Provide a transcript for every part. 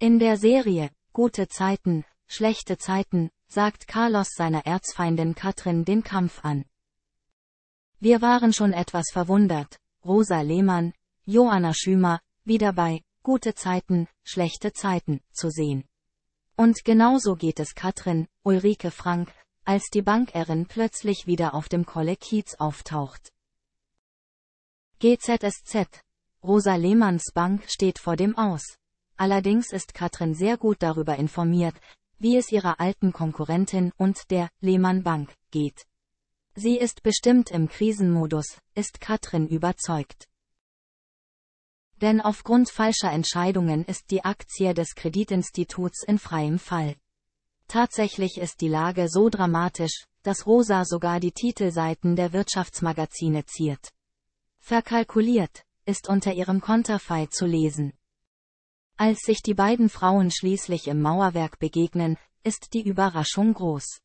In der Serie Gute Zeiten, schlechte Zeiten sagt Carlos seiner Erzfeindin Katrin den Kampf an. Wir waren schon etwas verwundert, Rosa Lehmann, Joanna Schümer, wieder bei Gute Zeiten, schlechte Zeiten zu sehen. Und genauso geht es Katrin, Ulrike Frank, als die Bankerin plötzlich wieder auf dem Kolle auftaucht. GZSZ. Rosa Lehmanns Bank steht vor dem Aus. Allerdings ist Katrin sehr gut darüber informiert, wie es ihrer alten Konkurrentin und der Lehmann Bank geht. Sie ist bestimmt im Krisenmodus, ist Katrin überzeugt. Denn aufgrund falscher Entscheidungen ist die Aktie des Kreditinstituts in freiem Fall. Tatsächlich ist die Lage so dramatisch, dass Rosa sogar die Titelseiten der Wirtschaftsmagazine ziert. Verkalkuliert ist unter ihrem Konterfei zu lesen. Als sich die beiden Frauen schließlich im Mauerwerk begegnen, ist die Überraschung groß.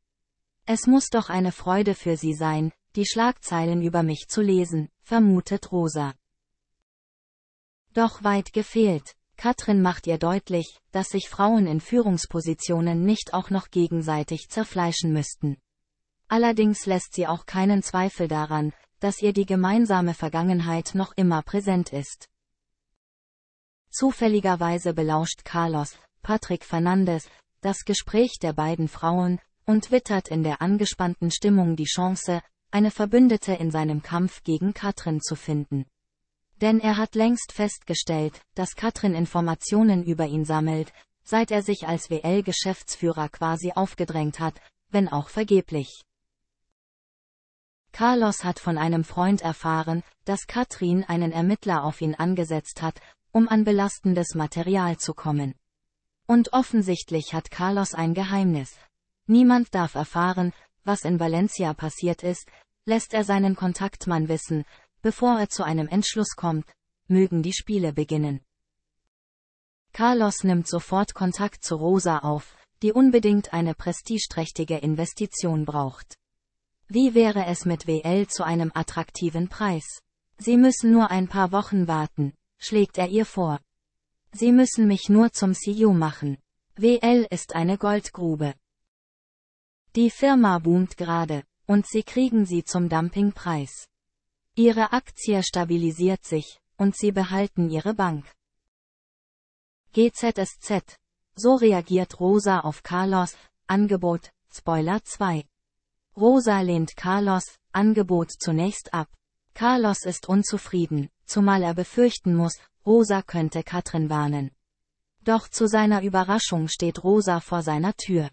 Es muss doch eine Freude für sie sein, die Schlagzeilen über mich zu lesen, vermutet Rosa. Doch weit gefehlt, Katrin macht ihr deutlich, dass sich Frauen in Führungspositionen nicht auch noch gegenseitig zerfleischen müssten. Allerdings lässt sie auch keinen Zweifel daran, dass ihr die gemeinsame Vergangenheit noch immer präsent ist. Zufälligerweise belauscht Carlos, Patrick Fernandes, das Gespräch der beiden Frauen, und wittert in der angespannten Stimmung die Chance, eine Verbündete in seinem Kampf gegen Katrin zu finden. Denn er hat längst festgestellt, dass Katrin Informationen über ihn sammelt, seit er sich als WL-Geschäftsführer quasi aufgedrängt hat, wenn auch vergeblich. Carlos hat von einem Freund erfahren, dass Katrin einen Ermittler auf ihn angesetzt hat, um an belastendes Material zu kommen. Und offensichtlich hat Carlos ein Geheimnis. Niemand darf erfahren, was in Valencia passiert ist, lässt er seinen Kontaktmann wissen, bevor er zu einem Entschluss kommt, mögen die Spiele beginnen. Carlos nimmt sofort Kontakt zu Rosa auf, die unbedingt eine prestigeträchtige Investition braucht. Wie wäre es mit WL zu einem attraktiven Preis? Sie müssen nur ein paar Wochen warten schlägt er ihr vor. Sie müssen mich nur zum CEO machen. WL ist eine Goldgrube. Die Firma boomt gerade, und sie kriegen sie zum Dumpingpreis. Ihre Aktie stabilisiert sich, und sie behalten ihre Bank. GZSZ. So reagiert Rosa auf Carlos, Angebot, Spoiler 2. Rosa lehnt Carlos, Angebot zunächst ab. Carlos ist unzufrieden, zumal er befürchten muss, Rosa könnte Katrin warnen. Doch zu seiner Überraschung steht Rosa vor seiner Tür.